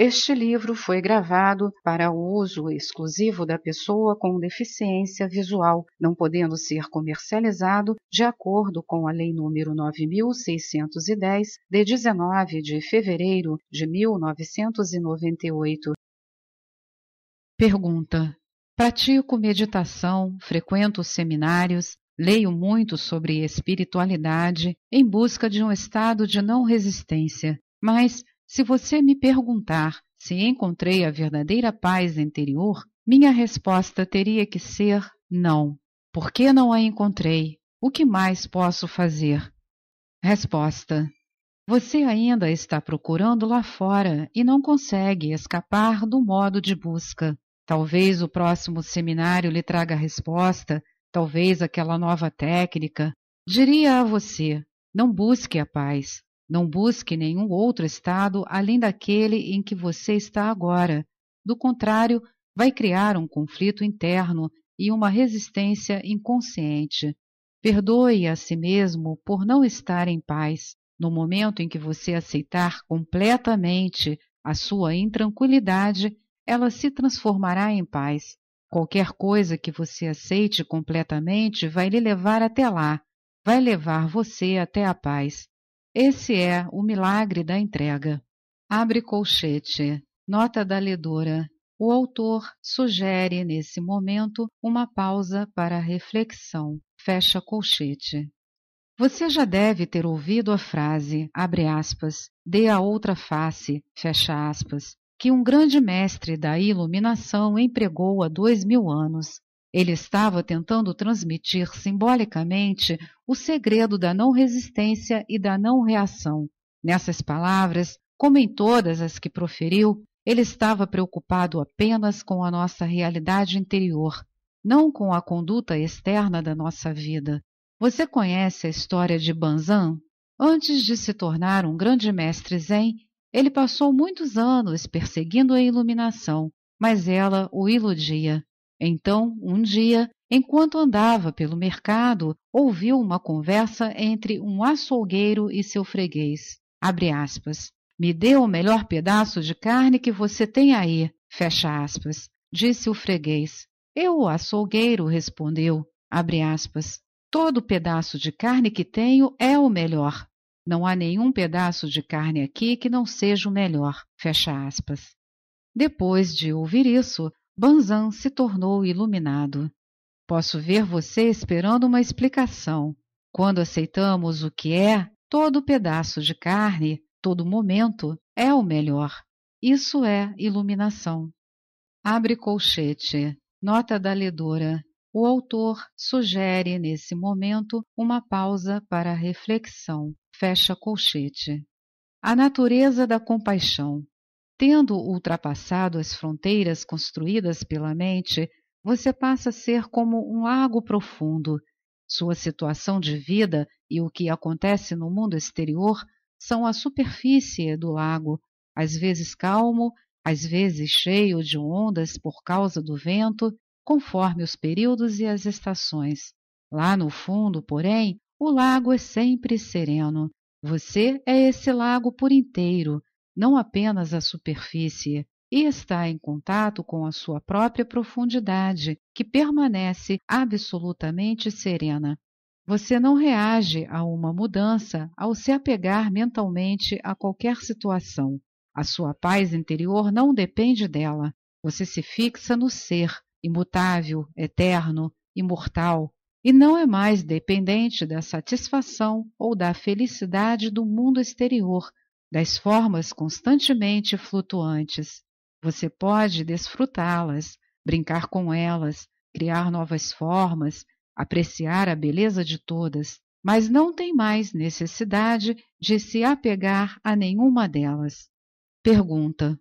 Este livro foi gravado para uso exclusivo da pessoa com deficiência visual, não podendo ser comercializado de acordo com a Lei nº 9610 de 19 de fevereiro de 1998. Pergunta: Pratico meditação, frequento seminários, Leio muito sobre espiritualidade em busca de um estado de não resistência, mas se você me perguntar se encontrei a verdadeira paz interior, minha resposta teria que ser não. Por que não a encontrei? O que mais posso fazer? Resposta: Você ainda está procurando lá fora e não consegue escapar do modo de busca. Talvez o próximo seminário lhe traga a resposta, talvez aquela nova técnica. Diria a você: não busque a paz, não busque nenhum outro estado além daquele em que você está agora. Do contrário, vai criar um conflito interno e uma resistência inconsciente. Perdoe a si mesmo por não estar em paz. No momento em que você aceitar completamente a sua intranquilidade, ela se transformará em paz. Qualquer coisa que você aceite completamente vai lhe levar até lá, vai levar você até a paz. Esse é o milagre da entrega. Abre colchete. Nota da ledora. O autor sugere, nesse momento, uma pausa para reflexão. Fecha colchete. Você já deve ter ouvido a frase, abre aspas, dê a outra face, fecha aspas, que um grande mestre da iluminação empregou há dois mil anos, ele estava tentando transmitir simbolicamente o segredo da não resistência e da não reação. Nessas palavras, como em todas as que proferiu, ele estava preocupado apenas com a nossa realidade interior, não com a conduta externa da nossa vida. Você conhece a história de Banzan? Antes de se tornar um grande mestre Zen, ele passou muitos anos perseguindo a iluminação, mas ela o iludia. Então, um dia, enquanto andava pelo mercado, ouviu uma conversa entre um açougueiro e seu freguês. Abre aspas. Me dê o melhor pedaço de carne que você tem aí. Fecha aspas. Disse o freguês. Eu, o açougueiro, respondeu. Abre aspas. Todo pedaço de carne que tenho é o melhor. Não há nenhum pedaço de carne aqui que não seja o melhor. Fecha aspas. Depois de ouvir isso, Banzan se tornou iluminado. Posso ver você esperando uma explicação. Quando aceitamos o que é, todo pedaço de carne, todo momento, é o melhor. Isso é iluminação. Abre colchete. Nota da ledora. O autor sugere, nesse momento, uma pausa para reflexão. Fecha colchete. A natureza da compaixão. Tendo ultrapassado as fronteiras construídas pela mente, você passa a ser como um lago profundo. Sua situação de vida e o que acontece no mundo exterior são a superfície do lago, às vezes calmo, às vezes cheio de ondas por causa do vento, conforme os períodos e as estações. Lá no fundo, porém, o lago é sempre sereno. Você é esse lago por inteiro, não apenas a superfície, e está em contato com a sua própria profundidade, que permanece absolutamente serena. Você não reage a uma mudança ao se apegar mentalmente a qualquer situação. A sua paz interior não depende dela. Você se fixa no ser, imutável, eterno, imortal, e não é mais dependente da satisfação ou da felicidade do mundo exterior, das formas constantemente flutuantes. Você pode desfrutá-las, brincar com elas, criar novas formas, apreciar a beleza de todas, mas não tem mais necessidade de se apegar a nenhuma delas. Pergunta: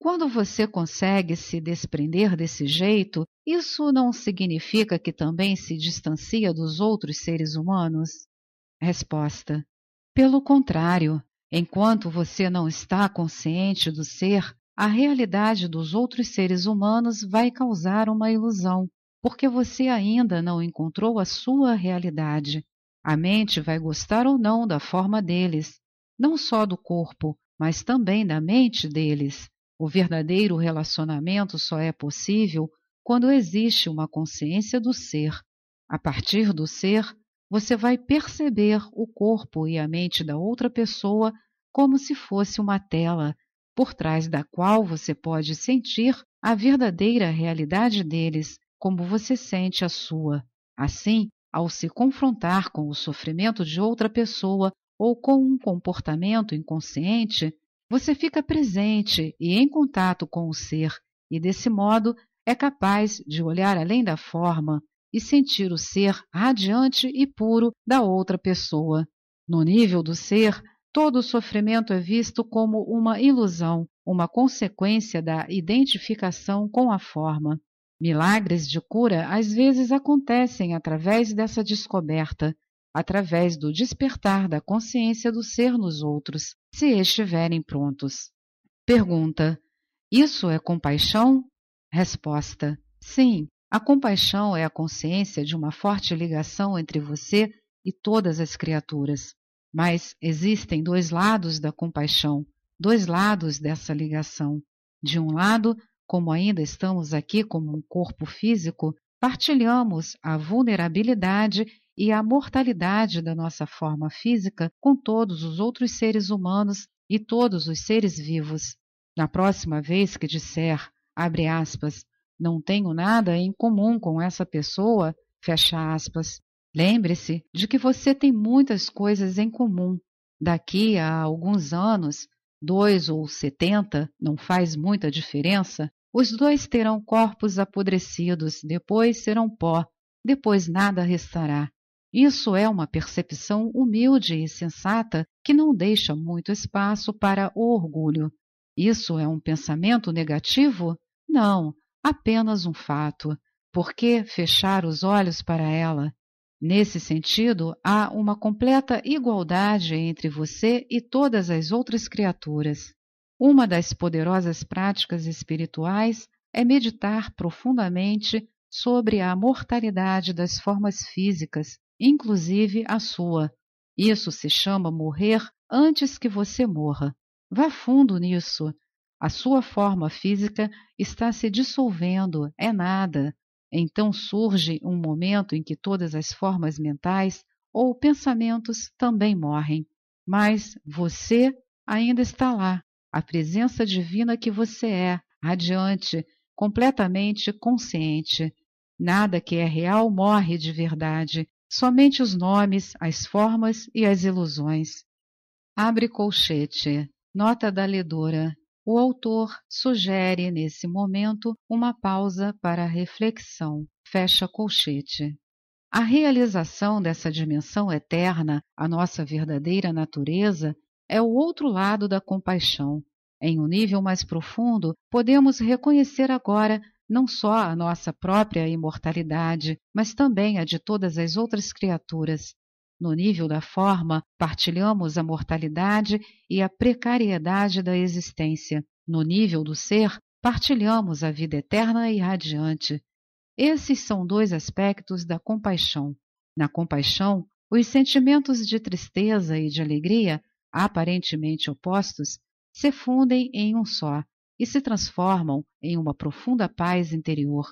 Quando você consegue se desprender desse jeito, isso não significa que também se distancia dos outros seres humanos? Resposta: Pelo contrário, Enquanto você não está consciente do ser, a realidade dos outros seres humanos vai causar uma ilusão, porque você ainda não encontrou a sua realidade. A mente vai gostar ou não da forma deles, não só do corpo, mas também da mente deles. O verdadeiro relacionamento só é possível quando existe uma consciência do ser. A partir do ser, você vai perceber o corpo e a mente da outra pessoa como se fosse uma tela, por trás da qual você pode sentir a verdadeira realidade deles, como você sente a sua. Assim, ao se confrontar com o sofrimento de outra pessoa ou com um comportamento inconsciente, você fica presente e em contato com o ser, e desse modo é capaz de olhar além da forma e sentir o ser radiante e puro da outra pessoa. No nível do ser, todo sofrimento é visto como uma ilusão, uma consequência da identificação com a forma. Milagres de cura às vezes acontecem através dessa descoberta, através do despertar da consciência do ser nos outros, se estiverem prontos. Pergunta: Isso é compaixão? Resposta: Sim, a compaixão é a consciência de uma forte ligação entre você e todas as criaturas. Mas existem dois lados da compaixão, dois lados dessa ligação. De um lado, como ainda estamos aqui como um corpo físico, partilhamos a vulnerabilidade e a mortalidade da nossa forma física com todos os outros seres humanos e todos os seres vivos. Na próxima vez que disser, abre aspas, não tenho nada em comum com essa pessoa, fecha aspas. Lembre-se de que você tem muitas coisas em comum. Daqui a alguns anos, dois ou setenta, não faz muita diferença, os dois terão corpos apodrecidos, depois serão pó, depois nada restará. Isso é uma percepção humilde e sensata que não deixa muito espaço para o orgulho. Isso é um pensamento negativo? Não, apenas um fato. Por que fechar os olhos para ela? Nesse sentido, há uma completa igualdade entre você e todas as outras criaturas. Uma das poderosas práticas espirituais é meditar profundamente sobre a mortalidade das formas físicas, inclusive a sua. Isso se chama morrer antes que você morra. Vá fundo nisso a sua forma física está se dissolvendo, é nada. Então surge um momento em que todas as formas mentais ou pensamentos também morrem. Mas você ainda está lá, a presença divina que você é, radiante, completamente consciente. Nada que é real morre de verdade, somente os nomes, as formas e as ilusões. Abre colchete. Nota da ledora o autor sugere, nesse momento, uma pausa para reflexão. Fecha colchete. A realização dessa dimensão eterna, a nossa verdadeira natureza, é o outro lado da compaixão. Em um nível mais profundo, podemos reconhecer agora não só a nossa própria imortalidade, mas também a de todas as outras criaturas, no nível da forma, partilhamos a mortalidade e a precariedade da existência. No nível do ser, partilhamos a vida eterna e radiante. Esses são dois aspectos da compaixão. Na compaixão, os sentimentos de tristeza e de alegria, aparentemente opostos, se fundem em um só e se transformam em uma profunda paz interior.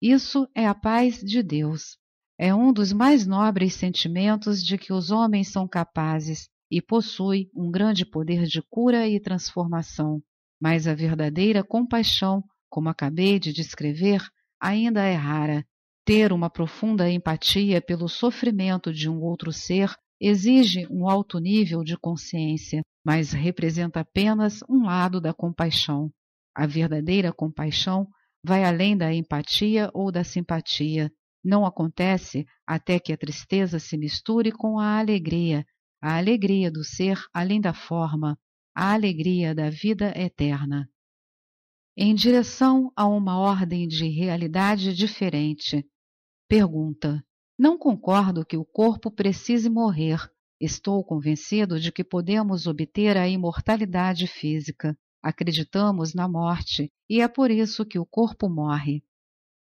Isso é a paz de Deus é um dos mais nobres sentimentos de que os homens são capazes e possui um grande poder de cura e transformação. Mas a verdadeira compaixão, como acabei de descrever, ainda é rara. Ter uma profunda empatia pelo sofrimento de um outro ser exige um alto nível de consciência, mas representa apenas um lado da compaixão. A verdadeira compaixão vai além da empatia ou da simpatia, não acontece até que a tristeza se misture com a alegria, a alegria do ser além da forma, a alegria da vida eterna. Em direção a uma ordem de realidade diferente. Pergunta: Não concordo que o corpo precise morrer. Estou convencido de que podemos obter a imortalidade física. Acreditamos na morte e é por isso que o corpo morre.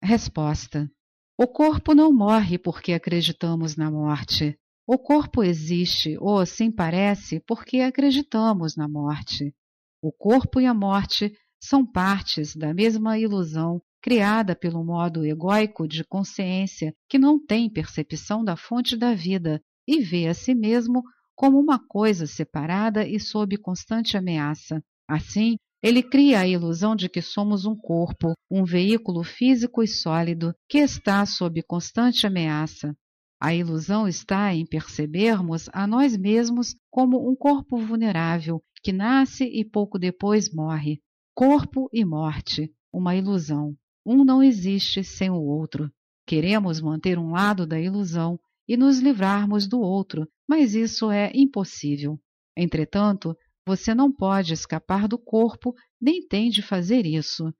Resposta: o corpo não morre porque acreditamos na morte. O corpo existe, ou assim parece, porque acreditamos na morte. O corpo e a morte são partes da mesma ilusão criada pelo modo egóico de consciência que não tem percepção da fonte da vida e vê a si mesmo como uma coisa separada e sob constante ameaça. Assim, ele cria a ilusão de que somos um corpo, um veículo físico e sólido que está sob constante ameaça. A ilusão está em percebermos a nós mesmos como um corpo vulnerável que nasce e pouco depois morre. Corpo e morte, uma ilusão. Um não existe sem o outro. Queremos manter um lado da ilusão e nos livrarmos do outro, mas isso é impossível. Entretanto, você não pode escapar do corpo, nem tem de fazer isso.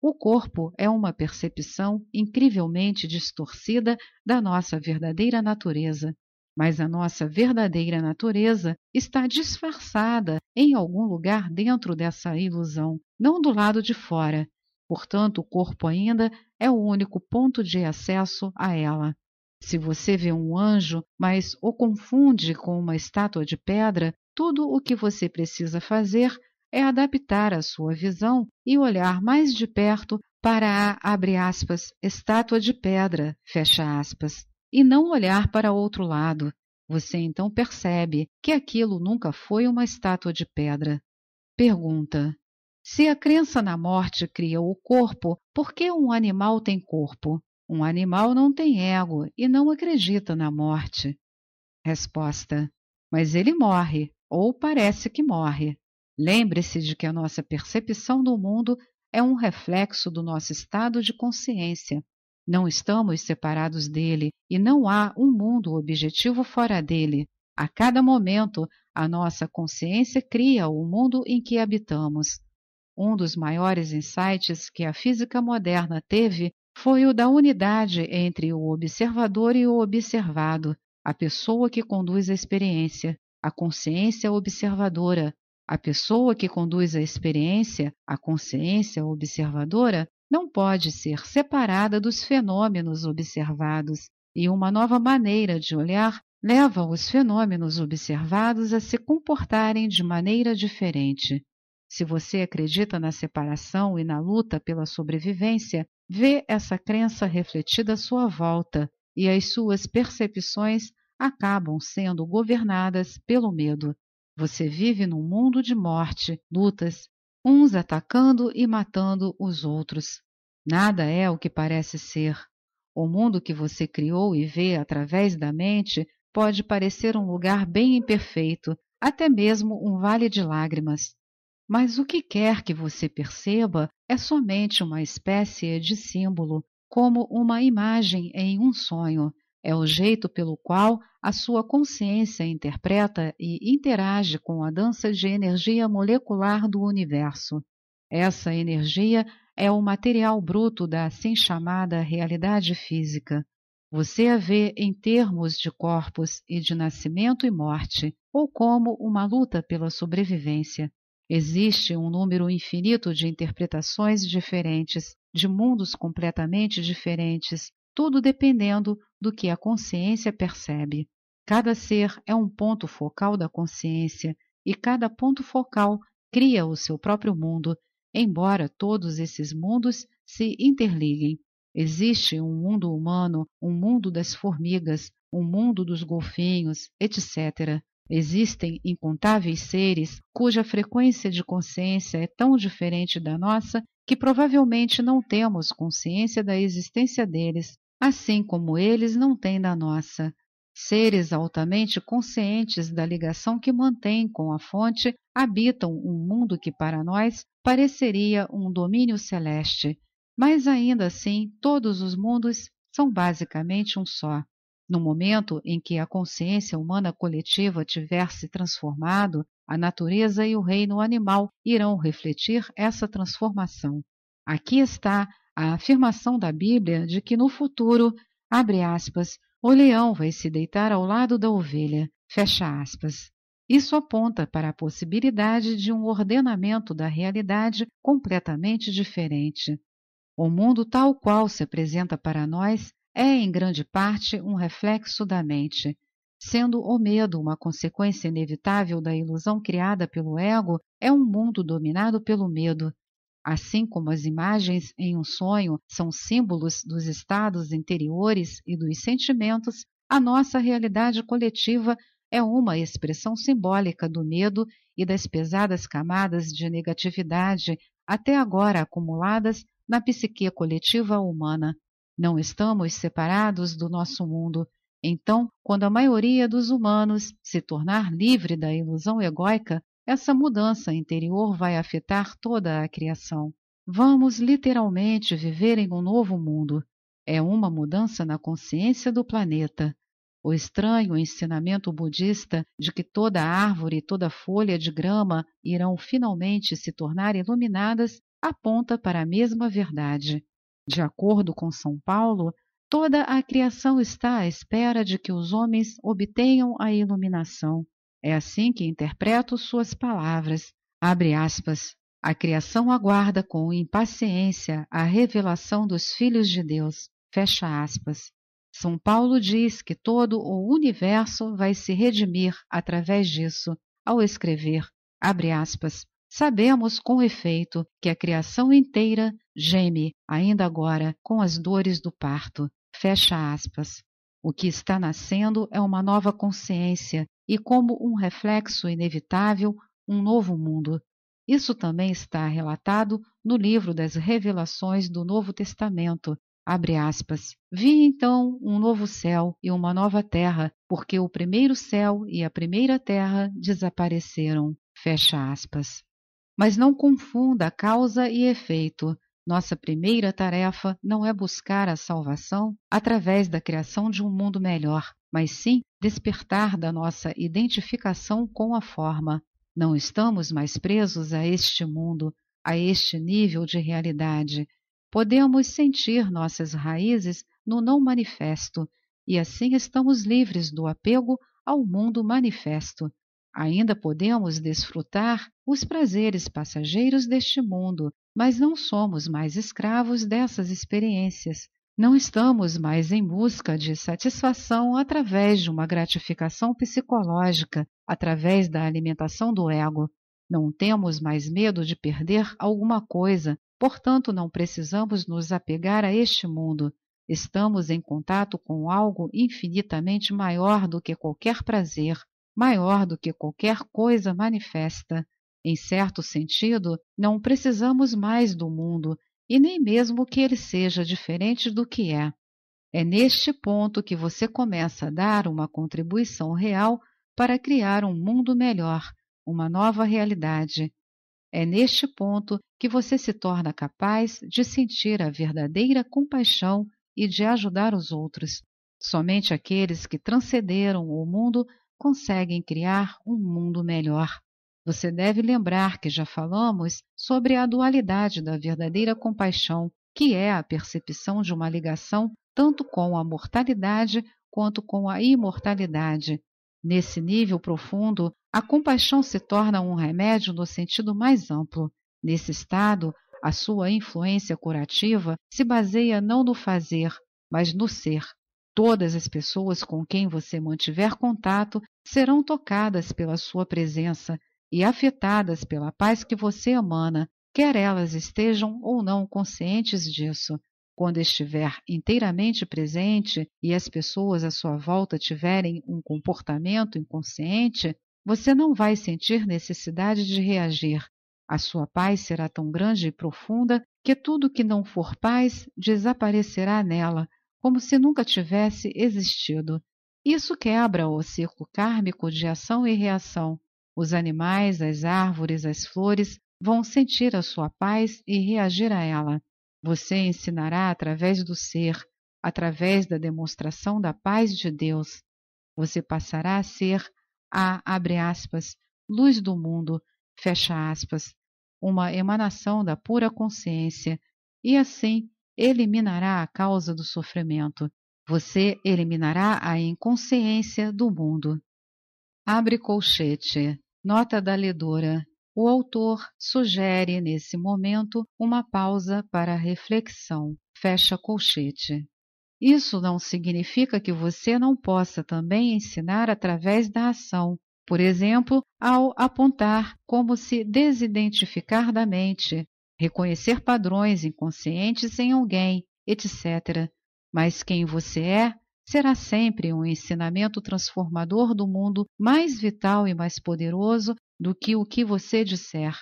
O corpo é uma percepção incrivelmente distorcida da nossa verdadeira natureza, mas a nossa verdadeira natureza está disfarçada em algum lugar dentro dessa ilusão, não do lado de fora. Portanto, o corpo ainda é o único ponto de acesso a ela. Se você vê um anjo, mas o confunde com uma estátua de pedra, tudo o que você precisa fazer é adaptar a sua visão e olhar mais de perto para a, abre aspas, estátua de pedra, fecha aspas, e não olhar para outro lado. Você então percebe que aquilo nunca foi uma estátua de pedra. Pergunta: Se a crença na morte cria o corpo, por que um animal tem corpo? Um animal não tem ego e não acredita na morte. Resposta: Mas ele morre, ou parece que morre. Lembre-se de que a nossa percepção do mundo é um reflexo do nosso estado de consciência. Não estamos separados dele e não há um mundo objetivo fora dele. A cada momento, a nossa consciência cria o mundo em que habitamos. Um dos maiores insights que a física moderna teve foi o da unidade entre o observador e o observado, a pessoa que conduz a experiência a consciência observadora. A pessoa que conduz a experiência, a consciência observadora, não pode ser separada dos fenômenos observados, e uma nova maneira de olhar leva os fenômenos observados a se comportarem de maneira diferente. Se você acredita na separação e na luta pela sobrevivência, vê essa crença refletida à sua volta e as suas percepções acabam sendo governadas pelo medo. Você vive num mundo de morte, lutas, uns atacando e matando os outros. Nada é o que parece ser. O mundo que você criou e vê através da mente pode parecer um lugar bem imperfeito, até mesmo um vale de lágrimas. Mas o que quer que você perceba é somente uma espécie de símbolo, como uma imagem em um sonho, é o jeito pelo qual a sua consciência interpreta e interage com a dança de energia molecular do universo. Essa energia é o material bruto da assim chamada realidade física. Você a vê em termos de corpos e de nascimento e morte, ou como uma luta pela sobrevivência. Existe um número infinito de interpretações diferentes, de mundos completamente diferentes, tudo dependendo do que a consciência percebe. Cada ser é um ponto focal da consciência e cada ponto focal cria o seu próprio mundo, embora todos esses mundos se interliguem. Existe um mundo humano, um mundo das formigas, um mundo dos golfinhos, etc. Existem incontáveis seres cuja frequência de consciência é tão diferente da nossa que provavelmente não temos consciência da existência deles, assim como eles não têm da nossa. Seres altamente conscientes da ligação que mantêm com a fonte habitam um mundo que para nós pareceria um domínio celeste, mas ainda assim todos os mundos são basicamente um só. No momento em que a consciência humana coletiva tiver se transformado, a natureza e o reino animal irão refletir essa transformação. Aqui está a afirmação da Bíblia de que no futuro, abre aspas, o leão vai se deitar ao lado da ovelha, fecha aspas. Isso aponta para a possibilidade de um ordenamento da realidade completamente diferente. O mundo tal qual se apresenta para nós é, em grande parte, um reflexo da mente. Sendo o medo uma consequência inevitável da ilusão criada pelo ego, é um mundo dominado pelo medo, Assim como as imagens em um sonho são símbolos dos estados interiores e dos sentimentos, a nossa realidade coletiva é uma expressão simbólica do medo e das pesadas camadas de negatividade até agora acumuladas na psique coletiva humana. Não estamos separados do nosso mundo. Então, quando a maioria dos humanos se tornar livre da ilusão egóica, essa mudança interior vai afetar toda a criação. Vamos literalmente viver em um novo mundo. É uma mudança na consciência do planeta. O estranho ensinamento budista de que toda árvore e toda folha de grama irão finalmente se tornar iluminadas aponta para a mesma verdade. De acordo com São Paulo, toda a criação está à espera de que os homens obtenham a iluminação. É assim que interpreto suas palavras. Abre aspas. A criação aguarda com impaciência a revelação dos filhos de Deus. Fecha aspas. São Paulo diz que todo o universo vai se redimir através disso, ao escrever, abre aspas, Sabemos com efeito que a criação inteira geme, ainda agora, com as dores do parto. Fecha aspas. O que está nascendo é uma nova consciência e, como um reflexo inevitável, um novo mundo. Isso também está relatado no livro das Revelações do Novo Testamento. Aspas, Vi então um novo céu e uma nova terra, porque o primeiro céu e a primeira terra desapareceram. Fecha aspas. Mas não confunda causa e efeito. Nossa primeira tarefa não é buscar a salvação através da criação de um mundo melhor, mas sim despertar da nossa identificação com a forma. Não estamos mais presos a este mundo, a este nível de realidade. Podemos sentir nossas raízes no não manifesto e assim estamos livres do apego ao mundo manifesto. Ainda podemos desfrutar os prazeres passageiros deste mundo, mas não somos mais escravos dessas experiências. Não estamos mais em busca de satisfação através de uma gratificação psicológica, através da alimentação do ego. Não temos mais medo de perder alguma coisa, portanto, não precisamos nos apegar a este mundo. Estamos em contato com algo infinitamente maior do que qualquer prazer, maior do que qualquer coisa manifesta. Em certo sentido, não precisamos mais do mundo, e nem mesmo que ele seja diferente do que é. É neste ponto que você começa a dar uma contribuição real para criar um mundo melhor, uma nova realidade. É neste ponto que você se torna capaz de sentir a verdadeira compaixão e de ajudar os outros. Somente aqueles que transcenderam o mundo conseguem criar um mundo melhor. Você deve lembrar que já falamos sobre a dualidade da verdadeira compaixão, que é a percepção de uma ligação tanto com a mortalidade quanto com a imortalidade. Nesse nível profundo, a compaixão se torna um remédio no sentido mais amplo. Nesse estado, a sua influência curativa se baseia não no fazer, mas no ser. Todas as pessoas com quem você mantiver contato serão tocadas pela sua presença, e afetadas pela paz que você emana, quer elas estejam ou não conscientes disso. Quando estiver inteiramente presente e as pessoas à sua volta tiverem um comportamento inconsciente, você não vai sentir necessidade de reagir. A sua paz será tão grande e profunda que tudo que não for paz desaparecerá nela, como se nunca tivesse existido. Isso quebra o ciclo kármico de ação e reação, os animais, as árvores, as flores vão sentir a sua paz e reagir a ela. Você ensinará através do ser, através da demonstração da paz de Deus. Você passará a ser a, abre aspas, luz do mundo, fecha aspas, uma emanação da pura consciência, e assim eliminará a causa do sofrimento. Você eliminará a inconsciência do mundo. Abre colchete. Nota da ledora. O autor sugere, nesse momento, uma pausa para reflexão. Fecha colchete. Isso não significa que você não possa também ensinar através da ação, por exemplo, ao apontar como se desidentificar da mente, reconhecer padrões inconscientes em alguém, etc. Mas quem você é será sempre um ensinamento transformador do mundo mais vital e mais poderoso do que o que você disser,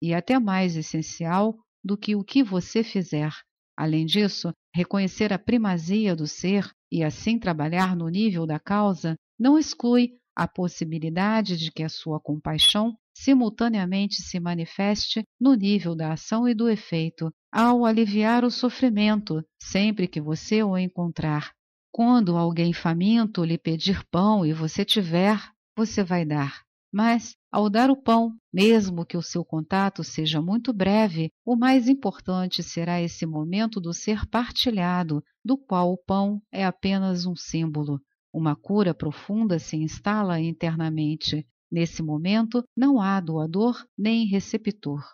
e até mais essencial do que o que você fizer. Além disso, reconhecer a primazia do ser e assim trabalhar no nível da causa não exclui a possibilidade de que a sua compaixão simultaneamente se manifeste no nível da ação e do efeito, ao aliviar o sofrimento sempre que você o encontrar. Quando alguém faminto lhe pedir pão e você tiver, você vai dar. Mas, ao dar o pão, mesmo que o seu contato seja muito breve, o mais importante será esse momento do ser partilhado, do qual o pão é apenas um símbolo. Uma cura profunda se instala internamente. Nesse momento, não há doador nem receptor.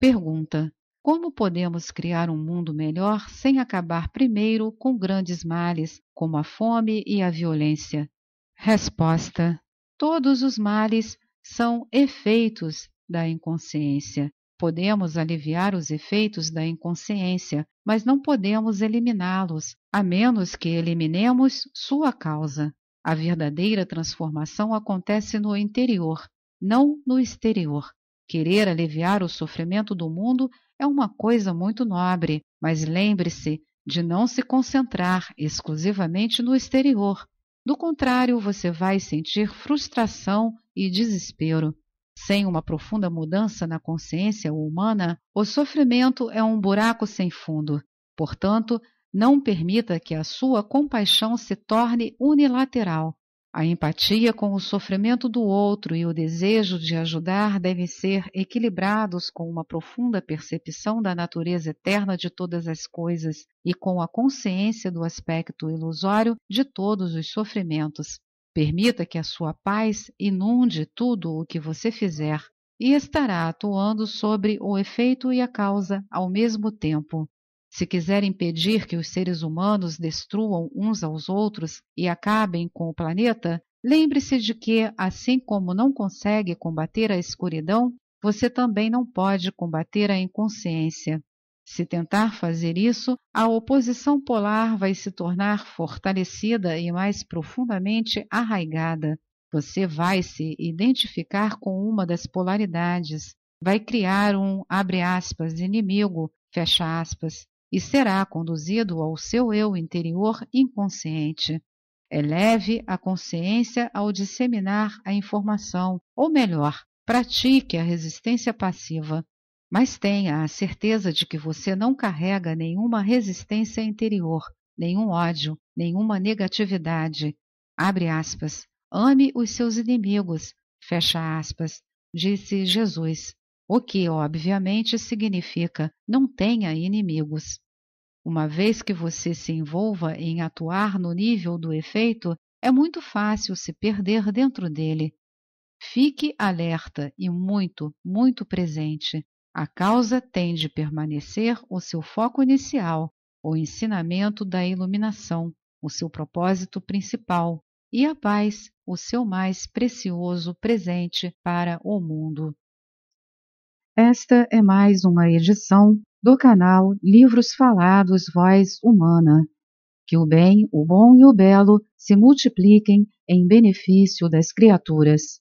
Pergunta: como podemos criar um mundo melhor sem acabar primeiro com grandes males, como a fome e a violência? Resposta: Todos os males são efeitos da inconsciência. Podemos aliviar os efeitos da inconsciência, mas não podemos eliminá-los, a menos que eliminemos sua causa. A verdadeira transformação acontece no interior, não no exterior. Querer aliviar o sofrimento do mundo é uma coisa muito nobre, mas lembre-se de não se concentrar exclusivamente no exterior. Do contrário, você vai sentir frustração e desespero. Sem uma profunda mudança na consciência humana, o sofrimento é um buraco sem fundo. Portanto, não permita que a sua compaixão se torne unilateral. A empatia com o sofrimento do outro e o desejo de ajudar devem ser equilibrados com uma profunda percepção da natureza eterna de todas as coisas e com a consciência do aspecto ilusório de todos os sofrimentos. Permita que a sua paz inunde tudo o que você fizer e estará atuando sobre o efeito e a causa ao mesmo tempo. Se quiser impedir que os seres humanos destruam uns aos outros e acabem com o planeta, lembre-se de que, assim como não consegue combater a escuridão, você também não pode combater a inconsciência. Se tentar fazer isso, a oposição polar vai se tornar fortalecida e mais profundamente arraigada. Você vai se identificar com uma das polaridades, vai criar um abre aspas inimigo, fecha aspas, e será conduzido ao seu eu interior inconsciente. Eleve é a consciência ao disseminar a informação, ou melhor, pratique a resistência passiva, mas tenha a certeza de que você não carrega nenhuma resistência interior, nenhum ódio, nenhuma negatividade. Abre aspas. Ame os seus inimigos, fecha aspas, disse Jesus o que obviamente significa não tenha inimigos. Uma vez que você se envolva em atuar no nível do efeito, é muito fácil se perder dentro dele. Fique alerta e muito, muito presente. A causa tem de permanecer o seu foco inicial, o ensinamento da iluminação, o seu propósito principal, e a paz, o seu mais precioso presente para o mundo. Esta é mais uma edição do canal Livros Falados Voz Humana. Que o bem, o bom e o belo se multipliquem em benefício das criaturas.